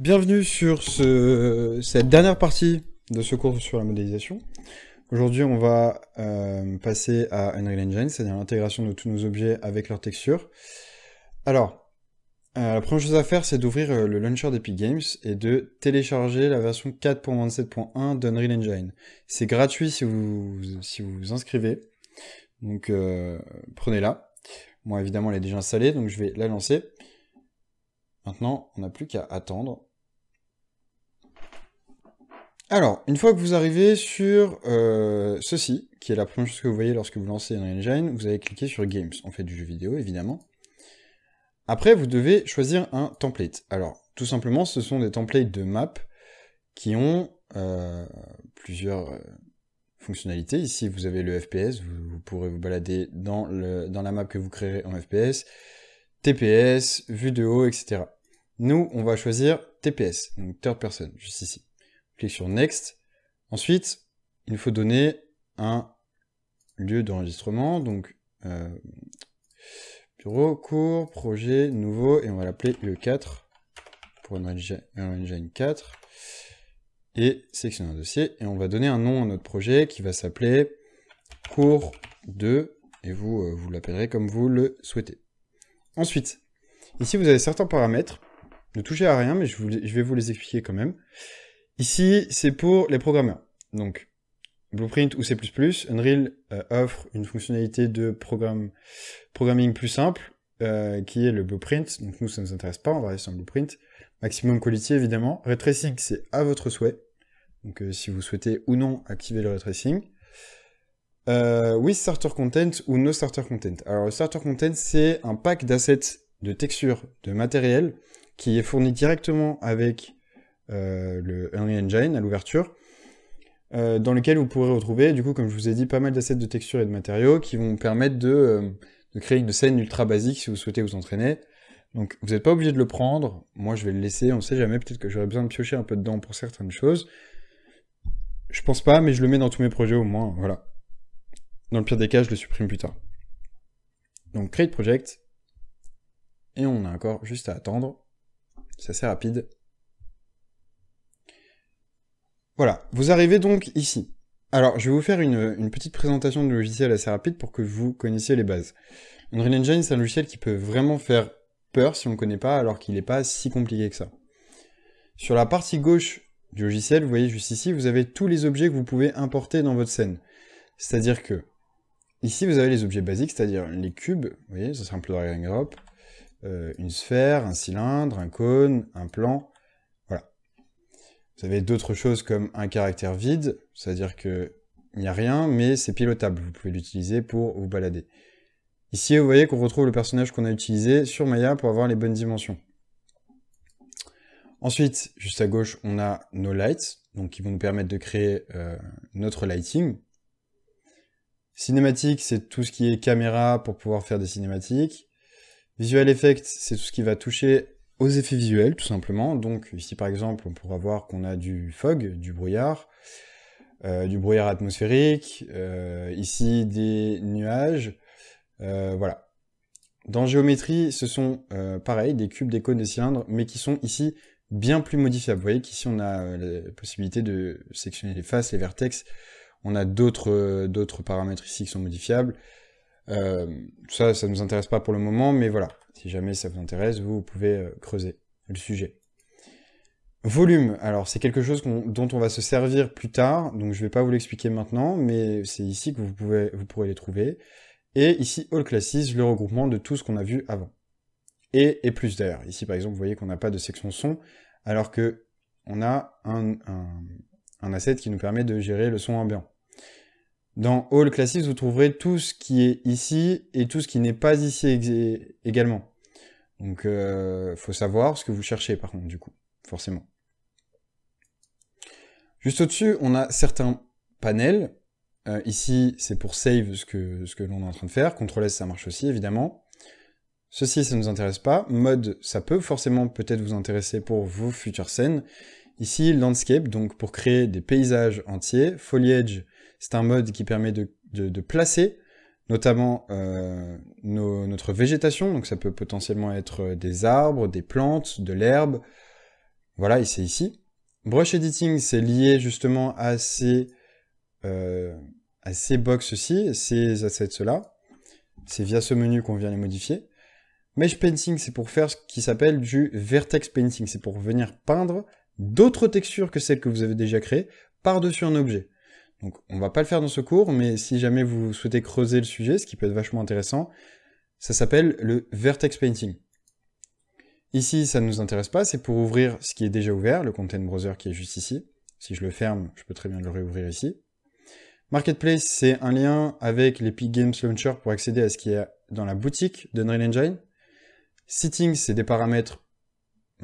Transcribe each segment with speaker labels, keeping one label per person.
Speaker 1: Bienvenue sur cette dernière partie de ce cours sur la modélisation. Aujourd'hui, on va euh, passer à Unreal Engine, c'est-à-dire l'intégration de tous nos objets avec leur texture. Alors, euh, la première chose à faire, c'est d'ouvrir euh, le launcher d'Epic Games et de télécharger la version 4.27.1 d'Unreal Engine. C'est gratuit si vous, si vous vous inscrivez, donc prenez-la. Moi, évidemment, elle est déjà installée, donc je vais la lancer. Maintenant, on n'a plus qu'à attendre alors, une fois que vous arrivez sur euh, ceci, qui est la première chose que vous voyez lorsque vous lancez un Engine, vous allez cliquer sur Games. On fait du jeu vidéo, évidemment. Après, vous devez choisir un template. Alors, tout simplement, ce sont des templates de map qui ont euh, plusieurs euh, fonctionnalités. Ici, vous avez le FPS, vous, pourrez vous balader dans, dans la map que vous créerez en FPS, TPS, vue de haut, etc. Nous, on va choisir TPS, donc third person, juste ici clique sur Next. Ensuite, il nous faut donner un lieu d'enregistrement, donc euh, bureau, cours, projet, nouveau, et on va l'appeler UE4 pour un Engine 4, et sélectionner un dossier, et on va donner un nom à notre projet qui va s'appeler cours 2, et vous, euh, vous l'appellerez comme vous le souhaitez. Ensuite, ici vous avez certains paramètres, ne touchez à rien, mais je, vous, je vais vous les expliquer quand même. Ici, c'est pour les programmeurs. Donc, Blueprint ou C++, Unreal euh, offre une fonctionnalité de programme, programming plus simple, euh, qui est le Blueprint. Donc nous, ça ne nous intéresse pas, on va rester en Blueprint. Maximum quality, évidemment. Retracing, c'est à votre souhait. Donc euh, si vous souhaitez ou non activer le retracing. with Starter Content ou No Starter Content. Alors le Starter Content, c'est un pack d'assets de textures, de matériel, qui est fourni directement avec euh, le Unreal Engine à l'ouverture, euh, dans lequel vous pourrez retrouver, du coup, comme je vous ai dit, pas mal d'assets de textures et de matériaux qui vont permettre euh, de, créer une scène ultra basique si vous souhaitez vous entraîner. Donc vous n'êtes pas obligé de le prendre. Moi je vais le laisser, on ne sait jamais, peut-être que j'aurai besoin de piocher un peu dedans pour certaines choses. Je pense pas, mais je le mets dans tous mes projets au moins, voilà. Dans le pire des cas, je le supprime plus tard. Donc Create Project. Et on a encore juste à attendre. C'est assez rapide. Voilà, vous arrivez donc ici. Alors, je vais vous faire une, petite présentation du logiciel assez rapide pour que vous connaissiez les bases. Unreal Engine, c'est un logiciel qui peut vraiment faire peur si on ne connaît pas, alors qu'il n'est pas si compliqué que ça. Sur la partie gauche du logiciel, vous voyez juste ici, vous avez tous les objets que vous pouvez importer dans votre scène. C'est-à-dire que, ici, vous avez les objets basiques, c'est-à-dire les cubes, vous voyez, ça c'est un peu drag and drop, euh, une sphère, un cylindre, un cône, un plan, vous avez d'autres choses comme un caractère vide, c'est-à-dire qu'il n'y a rien, mais c'est pilotable. Vous pouvez l'utiliser pour vous balader. Ici, vous voyez qu'on retrouve le personnage qu'on a utilisé sur Maya pour avoir les bonnes dimensions. Ensuite, juste à gauche, on a nos lights, donc qui vont nous permettre de créer euh, notre lighting. Cinématique, c'est tout ce qui est caméra pour pouvoir faire des cinématiques. Visual Effect, c'est tout ce qui va toucher aux effets visuels tout simplement. Donc ici par exemple on pourra voir qu'on a du fog, du brouillard, euh, du brouillard atmosphérique, euh, ici des nuages, euh, voilà. Dans géométrie, ce sont pareil, des cubes, des cônes, des cylindres, mais qui sont ici bien plus modifiables. Vous voyez qu'ici on a la possibilité de sectionner les faces, les vertex, on a d'autres paramètres ici qui sont modifiables. ça, ça ne nous intéresse pas pour le moment, mais voilà. Si jamais ça vous intéresse, vous pouvez euh, creuser le sujet. Volume, alors c'est quelque chose dont on va se servir plus tard, donc je ne vais pas vous l'expliquer maintenant, mais c'est ici que vous, pouvez, vous pourrez les trouver. Et ici, All Classes, le regroupement de tout ce qu'on a vu avant. Et, plus d'ailleurs. Ici, par exemple, vous voyez qu'on n'a pas de section son, alors que on a un, asset qui nous permet de gérer le son ambiant. Dans All Classics, vous trouverez tout ce qui est ici et tout ce qui n'est pas ici également. Donc, il euh, faut savoir ce que vous cherchez, par contre, du coup, forcément. Juste au-dessus, on a certains panels. Euh, ici, c'est pour save ce que, ce que l'on est en train de faire. CTRL S, ça marche aussi, évidemment. Ceci, ça ne nous intéresse pas. Mode, ça peut forcément peut-être vous intéresser pour vos futures scènes. Ici, landscape, donc pour créer des paysages entiers. Foliage, c'est un mode qui permet de, placer notamment euh, notre végétation, donc ça peut potentiellement être euh, des arbres, des plantes, de l'herbe. Voilà, et c'est ici. Brush Editing, c'est lié justement à ces, boxes euh, à ces box-ci, ces assets-là. C'est via ce menu qu'on vient les modifier. Mesh Painting, c'est pour faire ce qui s'appelle du Vertex Painting, c'est pour venir peindre d'autres textures que celles que vous avez déjà créées par-dessus un objet. Donc on va pas le faire dans ce cours, mais si jamais vous souhaitez creuser le sujet, ce qui peut être vachement intéressant, ça s'appelle le vertex painting. Ici, ça ne nous intéresse pas, c'est pour ouvrir ce qui est déjà ouvert, le content browser qui est juste ici. Si je le ferme, je peux très bien le réouvrir ici. Marketplace, c'est un lien avec l'Epic Games Launcher pour accéder à ce qui est dans la boutique d'Unreal Engine. Settings, c'est des paramètres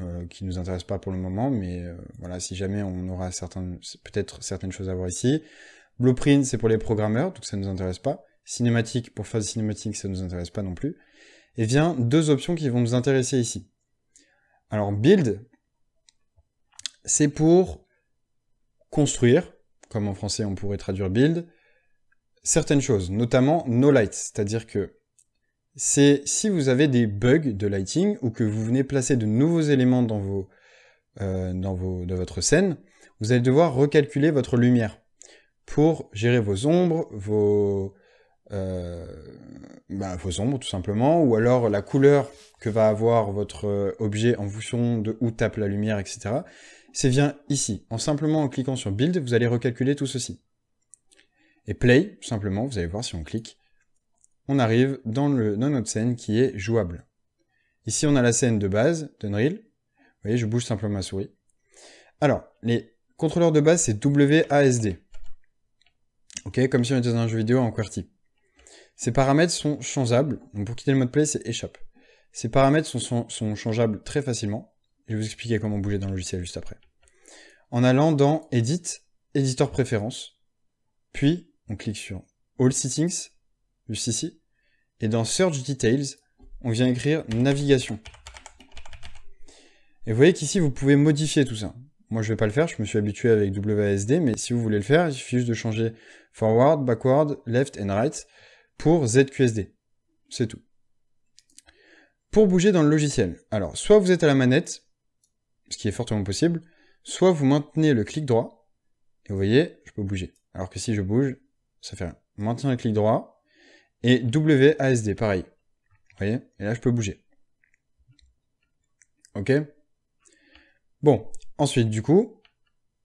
Speaker 1: euh, qui nous intéressent pas pour le moment, mais euh, voilà, si jamais on aura certaines, peut-être certaines choses à voir ici. Blueprint, c'est pour les programmeurs, donc ça nous intéresse pas. Cinématique, pour Phase Cinématique, cinématiques, ça nous intéresse pas non plus. Et eh vient deux options qui vont nous intéresser ici. Alors, build, c'est pour construire, comme en français on pourrait traduire build, certaines choses, notamment no Light, c'est-à-dire que c'est si vous avez des bugs de lighting ou que vous venez placer de nouveaux éléments dans, vos, euh, dans, vos, votre scène, vous allez devoir recalculer votre lumière pour gérer vos ombres, vos, euh, bah, vos ombres tout simplement, ou alors la couleur que va avoir votre euh, objet en fonction de où tape la lumière, etc. C'est bien ici. En simplement en cliquant sur Build, vous allez recalculer tout ceci. Et Play, tout simplement, vous allez voir si on clique, on arrive dans, le, notre scène qui est jouable. Ici, on a la scène de base d'Unreal. Vous voyez, je bouge simplement ma souris. Alors, les contrôleurs de base, c'est WASD. Ok, comme si on était dans un jeu vidéo en QWERTY. Ces paramètres sont changeables. pour quitter le mode play, c'est échappe. Ces paramètres sont, changeables très facilement. Je vais vous expliquer comment bouger dans le logiciel juste après. En allant dans Edit, éditeur Préférences, puis on clique sur All Settings, juste ici. Et dans Search Details, on vient écrire navigation. Et vous voyez qu'ici, vous pouvez modifier tout ça. Moi, je ne vais pas le faire, je me suis habitué avec WASD, mais si vous voulez le faire, il suffit juste de changer forward, backward, left and right pour ZQSD. C'est tout. Pour bouger dans le logiciel, alors, soit vous êtes à la manette, ce qui est fortement possible, soit vous maintenez le clic droit, et vous voyez, je peux bouger. Alors que si je bouge, ça fait Maintien Maintenir le clic droit, et WASD, pareil. Vous voyez Et là, je peux bouger. OK Bon, ensuite, du coup,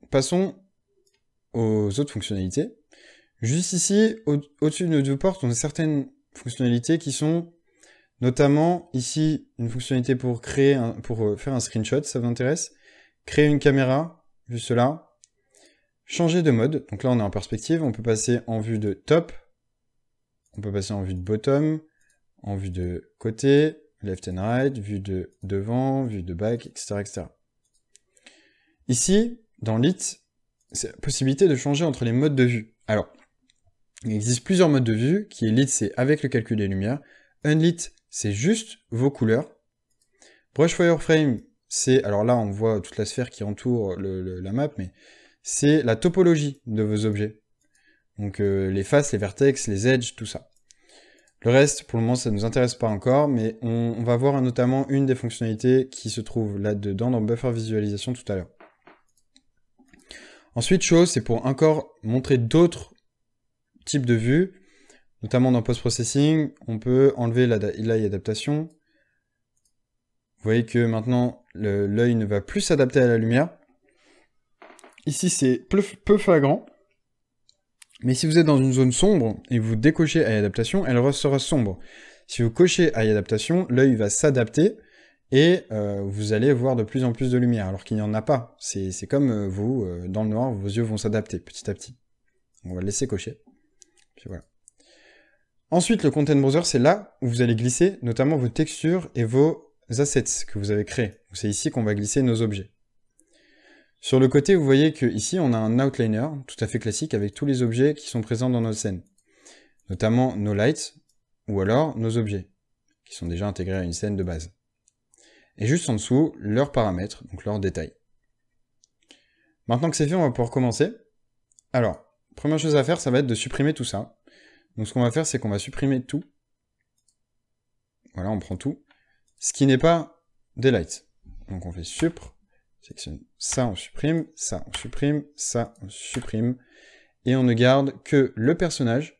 Speaker 1: passons aux autres fonctionnalités. Juste ici, au-dessus de nos deux portes, on a certaines fonctionnalités qui sont notamment ici une fonctionnalité pour créer un, pour euh, faire un screenshot, ça vous intéresse. Créer une caméra, juste là. Changer de mode, donc là on est en perspective, on peut passer en vue de top, on peut passer en vue de bottom, en vue de côté, left and right, vue de devant, vue de back, etc. Ici, dans Lit, c'est la possibilité de changer entre les modes de vue. Alors, il existe plusieurs modes de vue, qui est Lit, c'est avec le calcul des lumières. Unlit, c'est juste vos couleurs. Brush Wireframe, c'est, alors là on voit toute la sphère qui entoure la map, mais c'est la topologie de vos objets. Donc euh, les faces, les vertex, les edges, tout ça. Le reste, pour le moment, ça ne nous intéresse pas encore, mais on, va voir notamment une des fonctionnalités qui se trouve là-dedans dans Buffer Visualisation tout à l'heure. Ensuite, chose, c'est pour encore montrer d'autres types de vues, notamment dans Post-Processing, on peut enlever l'eye adaptation. Vous voyez que maintenant, l'œil ne va plus s'adapter à la lumière. Ici, c'est peu flagrant. Mais si vous êtes dans une zone sombre et vous décochez à adaptation, elle restera sombre. Si vous cochez à adaptation, l'œil va s'adapter et euh, vous allez voir de plus en plus de lumière, alors qu'il n'y en a pas. C'est comme euh, vous, euh, dans le noir, vos yeux vont s'adapter petit à petit. On va le laisser cocher. voilà. Ensuite, le Content Browser, c'est là où vous allez glisser notamment vos textures et vos assets que vous avez créés. C'est ici qu'on va glisser nos objets. Sur le côté, vous voyez que ici on a un outliner tout à fait classique avec tous les objets qui sont présents dans notre scène, notamment nos lights ou alors nos objets qui sont déjà intégrés à une scène de base. Et juste en dessous, leurs paramètres, donc leurs détails. Maintenant que c'est fait, on va pouvoir commencer. Alors, première chose à faire, ça va être de supprimer tout ça. Donc ce qu'on va faire, c'est qu'on va supprimer tout. Voilà, on prend tout. Ce qui n'est pas des lights. Donc on fait supprimer ça, on supprime, ça, on supprime, ça, on supprime. Et on ne garde que le personnage.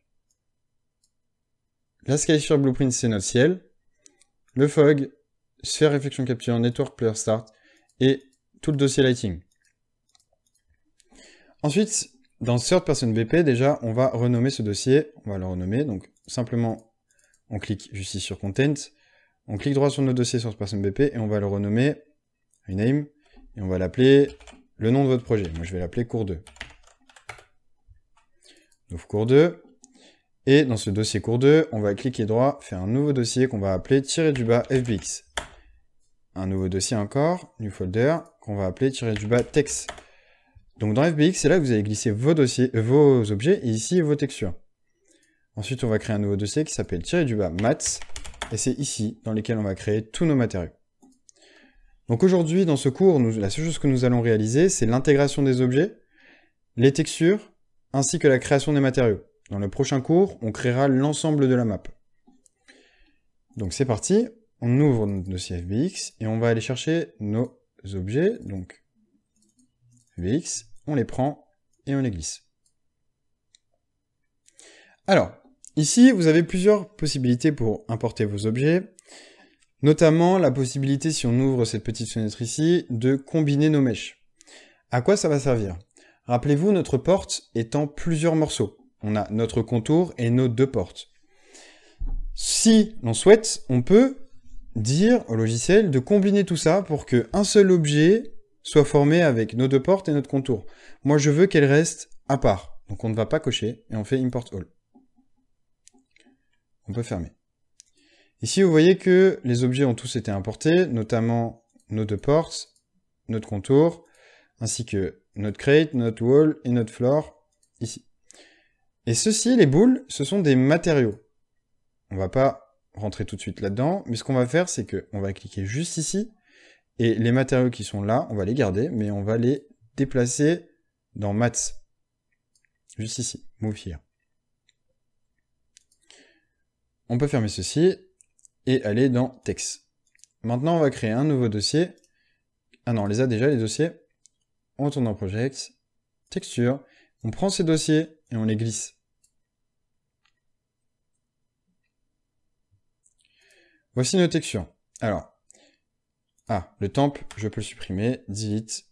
Speaker 1: La sky sur Blueprint, c'est notre ciel. Le fog, sphère réflexion capture, network player start et tout le dossier lighting. Ensuite, dans third person BP, déjà, on va renommer ce dossier. On va le renommer. Donc, simplement, on clique juste ici sur content. On clique droit sur notre dossier third person BP et on va le renommer rename et on va l'appeler le nom de votre projet. Moi, je vais l'appeler cours 2. Nouveau cours 2. Et dans ce dossier cours 2, on va cliquer droit, faire un nouveau dossier qu'on va appeler tirer du bas FBX. Un nouveau dossier encore, new folder, qu'on va appeler tirer du bas text. Donc dans FBX, c'est là que vous allez glisser vos dossiers, euh, vos objets et ici vos textures. Ensuite, on va créer un nouveau dossier qui s'appelle tirer du bas maths. Et c'est ici dans lequel on va créer tous nos matériaux. Donc aujourd'hui, dans ce cours, la seule chose que nous allons réaliser, c'est l'intégration des objets, les textures, ainsi que la création des matériaux. Dans le prochain cours, on créera l'ensemble de la map. Donc c'est parti, on ouvre notre dossier FBX et on va aller chercher nos objets, donc FBX, on les prend et on les glisse. Alors, ici, vous avez plusieurs possibilités pour importer vos objets. Notamment la possibilité, si on ouvre cette petite fenêtre ici, de combiner nos mèches. À quoi ça va servir Rappelez-vous, notre porte est en plusieurs morceaux. On a notre contour et nos deux portes. Si l'on souhaite, on peut dire au logiciel de combiner tout ça pour qu'un seul objet soit formé avec nos deux portes et notre contour. Moi, je veux qu'elle reste à part. Donc on ne va pas cocher et on fait import all. On peut fermer. Ici, vous voyez que les objets ont tous été importés, notamment nos deux portes, notre contour, ainsi que notre crate, notre wall et notre floor, ici. Et ceci, les boules, ce sont des matériaux. On ne va pas rentrer tout de suite là-dedans, mais ce qu'on va faire, c'est qu'on va cliquer juste ici, et les matériaux qui sont là, on va les garder, mais on va les déplacer dans mats, Juste ici, Move Here. On peut fermer ceci, et aller dans texte Maintenant, on va créer un nouveau dossier. Ah non, on les a déjà, les dossiers. On tourne dans Project, Texture. On prend ces dossiers et on les glisse. Voici nos textures. Alors, ah, le temp, je peux le supprimer, delete,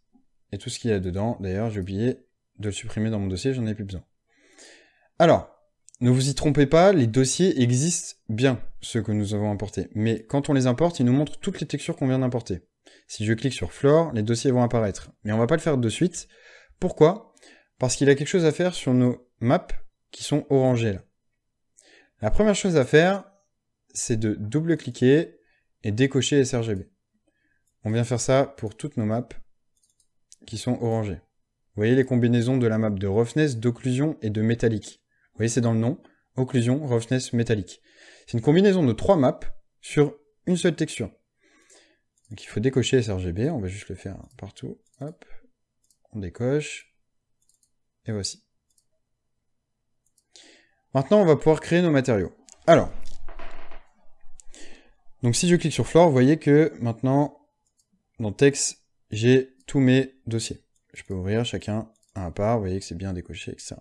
Speaker 1: et tout ce qu'il y a dedans. D'ailleurs, j'ai oublié de le supprimer dans mon dossier, j'en ai plus besoin. Alors, ne vous y trompez pas, les dossiers existent bien, ceux que nous avons importés. Mais quand on les importe, ils nous montrent toutes les textures qu'on vient d'importer. Si je clique sur Flore, les dossiers vont apparaître. Mais on va pas le faire de suite. Pourquoi Parce qu'il a quelque chose à faire sur nos maps qui sont orangées là. La première chose à faire, c'est de double-cliquer et décocher sRGB. On vient faire ça pour toutes nos maps qui sont orangées. Vous voyez les combinaisons de la map de roughness, d'occlusion et de métallique. Vous voyez, c'est dans le nom, occlusion, roughness, métallique. C'est une combinaison de trois maps sur une seule texture. Donc il faut décocher sRGB, on va juste le faire partout. Hop, on décoche. Et voici. Maintenant, on va pouvoir créer nos matériaux. Alors, donc si je clique sur Floor, vous voyez que maintenant, dans texte, j'ai tous mes dossiers. Je peux ouvrir chacun un à part, vous voyez que c'est bien décoché, etc.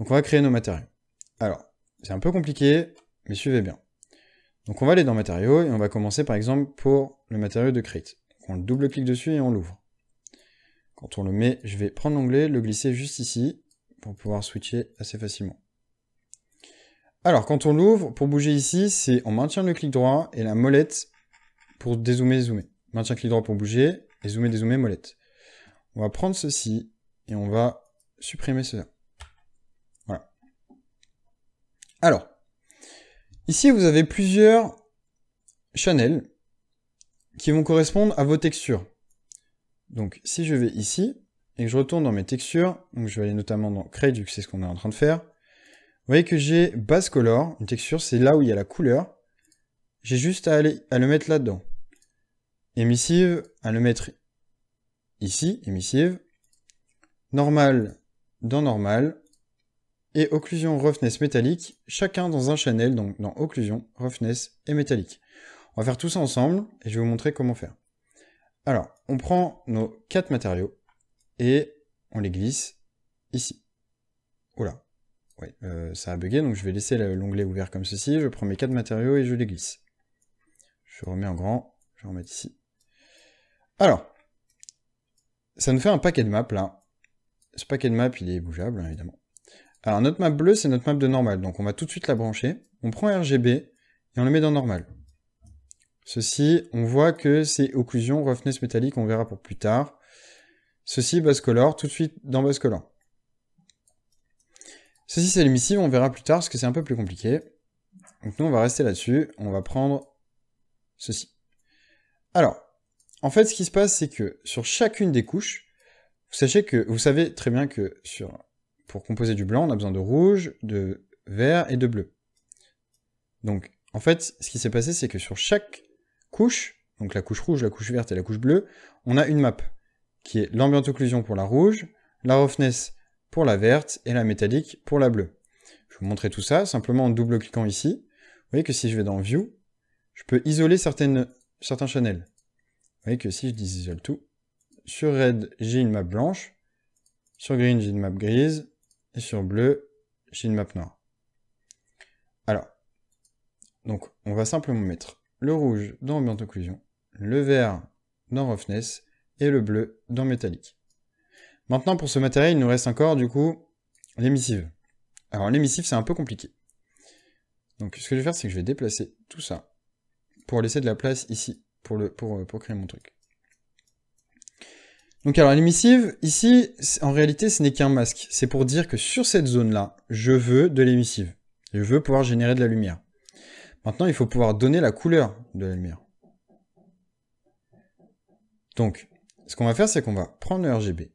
Speaker 1: Donc on va créer nos matériaux. Alors, c'est un peu compliqué, mais suivez bien. Donc on va aller dans matériaux et on va commencer par exemple pour le matériau de Crate. on double-clique dessus et on l'ouvre. Quand on le met, je vais prendre l'onglet, le glisser juste ici pour pouvoir switcher assez facilement. Alors quand on l'ouvre, pour bouger ici, c'est on maintient le clic droit et la molette pour dézoomer, zoomer. Maintien clic droit pour bouger et zoomer, dézoomer, molette. On va prendre ceci et on va supprimer cela. Alors, ici vous avez plusieurs channels qui vont correspondre à vos textures. Donc si je vais ici et que je retourne dans mes textures, donc je vais aller notamment dans Create vu que c'est ce qu'on est en train de faire, vous voyez que j'ai base color, une texture, c'est là où il y a la couleur. J'ai juste à aller à le mettre là-dedans. Emissive, à le mettre ici, emissive. Normal, dans normal et occlusion roughness métallique, chacun dans un channel, donc dans occlusion, roughness et métallique. On va faire tout ça ensemble et je vais vous montrer comment faire. Alors, on prend nos quatre matériaux et on les glisse ici. Oula, oui, euh, ça a bugué, donc je vais laisser l'onglet ouvert comme ceci. Je prends mes quatre matériaux et je les glisse. Je remets en grand, je vais mettre ici. Alors, ça nous fait un paquet de maps là. Ce paquet de maps, il est bougeable, hein, évidemment. Alors notre map bleue, c'est notre map de normal, donc on va tout de suite la brancher. On prend RGB et on le met dans normal. Ceci, on voit que c'est occlusion, roughness métallique, on verra pour plus tard. Ceci, basse color, tout de suite dans basse color. Ceci, c'est l'émissive, on verra plus tard parce que c'est un peu plus compliqué. Donc nous, on va rester là-dessus, on va prendre ceci. Alors, en fait, ce qui se passe, c'est que sur chacune des couches, vous, sachez que, vous savez très bien que sur pour composer du blanc, on a besoin de rouge, de vert et de bleu. Donc, en fait, ce qui s'est passé, c'est que sur chaque couche, donc la couche rouge, la couche verte et la couche bleue, on a une map, qui est l'ambient occlusion pour la rouge, la roughness pour la verte et la métallique pour la bleue. Je vais vous montrer tout ça, simplement en double-cliquant ici. Vous voyez que si je vais dans View, je peux isoler certaines, certains channels. Vous voyez que si je disisole tout, sur Red, j'ai une map blanche, sur Green, j'ai une map grise, et sur bleu, j'ai une map noire. Alors, donc on va simplement mettre le rouge dans Ambient Occlusion, le vert dans Roughness et le bleu dans Métallique. Maintenant, pour ce matériel, il nous reste encore, du coup, l'émissive. Alors, l'émissive, c'est un peu compliqué. Donc, ce que je vais faire, c'est que je vais déplacer tout ça pour laisser de la place ici, pour, le, pour euh, créer mon truc. Donc alors l'émissive, ici, en réalité, ce n'est qu'un masque. C'est pour dire que sur cette zone-là, je veux de l'émissive. Je veux pouvoir générer de la lumière. Maintenant, il faut pouvoir donner la couleur de la lumière. Donc, ce qu'on va faire, c'est qu'on va prendre le RGB,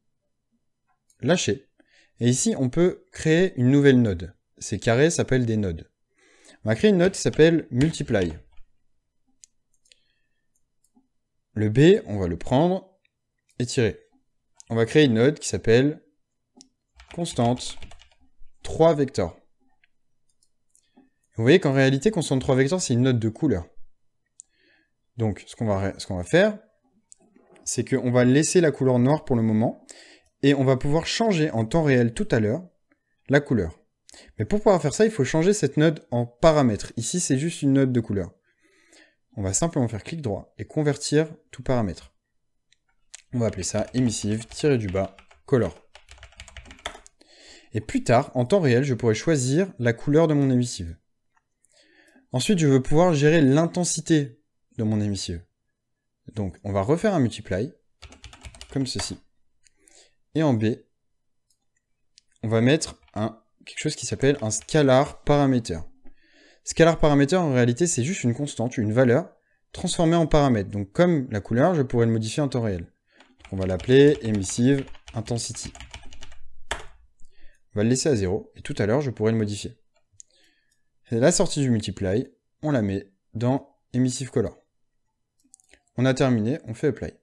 Speaker 1: lâcher, et ici, on peut créer une nouvelle node. Ces carrés s'appellent des nodes. On va créer une node qui s'appelle multiply. Le B, on va le prendre et tirer on va créer une note qui s'appelle constante 3 vecteurs. Vous voyez qu'en réalité, constante 3 vecteurs, c'est une note de couleur. Donc, ce qu'on va, va faire, c'est qu'on va laisser la couleur noire pour le moment, et on va pouvoir changer en temps réel tout à l'heure la couleur. Mais pour pouvoir faire ça, il faut changer cette note en paramètre. Ici, c'est juste une note de couleur. On va simplement faire clic droit et convertir tout paramètre on va appeler ça émissive tiré du bas color. Et plus tard, en temps réel, je pourrais choisir la couleur de mon émissive. Ensuite, je veux pouvoir gérer l'intensité de mon émissive. Donc, on va refaire un multiply, comme ceci. Et en B, on va mettre quelque chose qui s'appelle un scalar parameter. Scalar parameter, en réalité, c'est juste une constante, une valeur, transformée en paramètre. Donc, comme la couleur, je pourrais le modifier en temps réel on va l'appeler emissive intensity. On va le laisser à 0, et tout à l'heure, je pourrai le modifier. la sortie du multiply, on la met dans emissive color. On a terminé, on fait apply.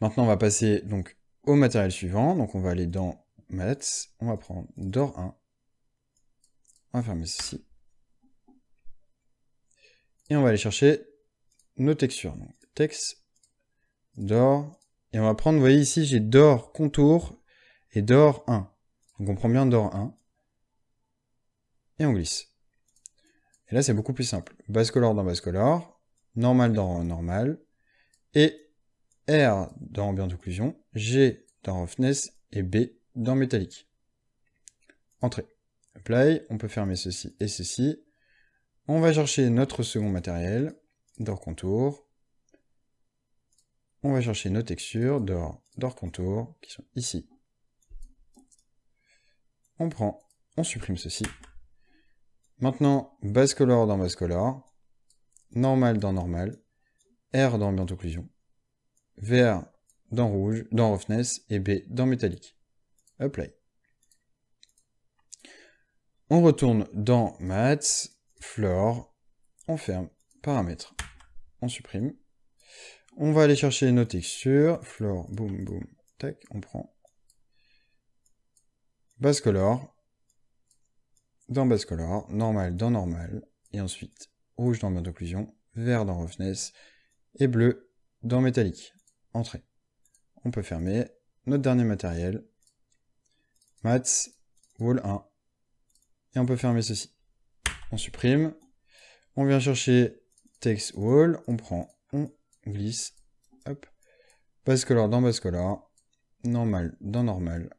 Speaker 1: Maintenant, on va passer donc au matériel suivant. Donc, on va aller dans Maths. On va prendre DOR 1. On va fermer ceci. Et on va aller chercher nos textures d'or. Et on va prendre, vous voyez ici, j'ai d'or contour et d'or 1. on prend bien d'or 1. Et on glisse. Et là, c'est beaucoup plus simple. Bas color dans bas color, normal dans normal, et R dans ambiance occlusion, G dans roughness et B dans métallique. Entrée. Apply, on peut fermer ceci et ceci. On va chercher notre second matériel, d'or contour, on va chercher nos textures de d'or contour qui sont ici. On prend, on supprime ceci. Maintenant, base color dans base color, normal dans normal, R dans ambient occlusion, Vert dans rouge, dans roughness et B dans métallique. Apply. On retourne dans mats floor, on ferme, paramètres, on supprime. On va aller chercher nos textures. Floor, boum, boum, tac, on prend. Base color. Dans base color, normal dans normal. Et ensuite, rouge dans mode occlusion, vert dans roughness, et bleu dans métallique. Entrée. On peut fermer. Notre dernier matériel. Mats, wall 1. Et on peut fermer ceci. On supprime. On vient chercher text wall. On prend on glisse, hop, base color dans base color, normal dans normal,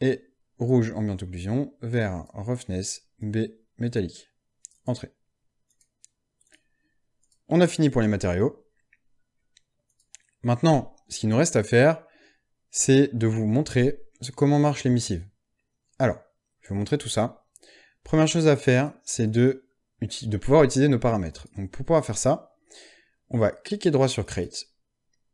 Speaker 1: et rouge ambiante occlusion, vert roughness, B métallique. Entrée. On a fini pour les matériaux. Maintenant, ce qu'il nous reste à faire, c'est de vous montrer comment marche les missives. Alors, je vais vous montrer tout ça. Première chose à faire, c'est de, de pouvoir utiliser nos paramètres. Donc pour pouvoir faire ça, on va cliquer droit sur Create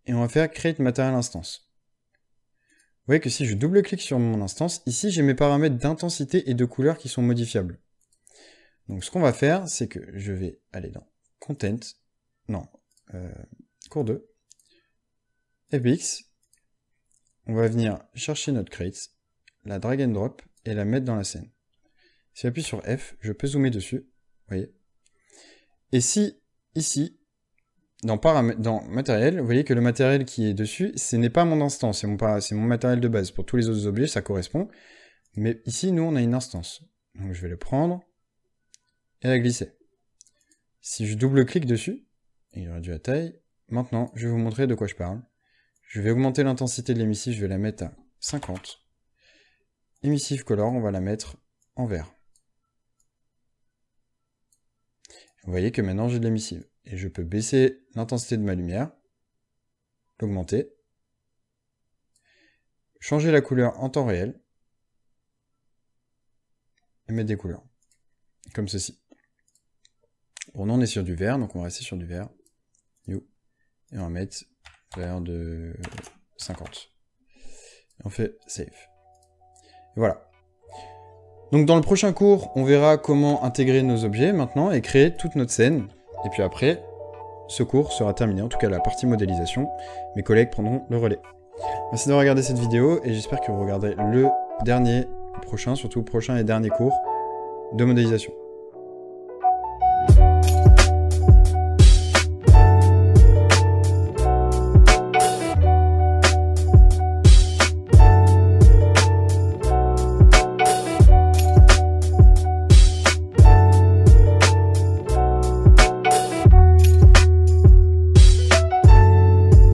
Speaker 1: et on va faire Create Material Instance. Vous voyez que si je double-clique sur mon instance, ici j'ai mes paramètres d'intensité et de couleur qui sont modifiables. Donc ce qu'on va faire, c'est que je vais aller dans Content, non, euh, cours 2, FBX, on va venir chercher notre Create. la drag and drop et la mettre dans la scène. Si j'appuie sur F, je peux zoomer dessus, voyez. Et si, ici, dans, matériel, vous voyez que le matériel qui est dessus, ce n'est pas mon instance, c'est mon, matériel de base. Pour tous les autres objets, ça correspond. Mais ici, nous, on a une instance. Donc je vais le prendre et la glisser. Si je double-clique dessus, il réduit la taille. Maintenant, je vais vous montrer de quoi je parle. Je vais augmenter l'intensité de l'émissive, je vais la mettre à 50. Émissive color, on va la mettre en vert. Vous voyez que maintenant j'ai de l'émissive et je peux baisser l'intensité de ma lumière, l'augmenter, changer la couleur en temps réel et mettre des couleurs, comme ceci. Bon, on est sur du vert, donc on va rester sur du vert, et on va mettre valeur de 50. Et on fait save. voilà. Donc dans le prochain cours, on verra comment intégrer nos objets maintenant et créer toute notre scène et puis après, ce cours sera terminé, en tout cas la partie modélisation. Mes collègues prendront le relais. Merci d'avoir regardé cette vidéo et j'espère que vous regarderez le dernier, prochain, surtout prochain et dernier cours de modélisation.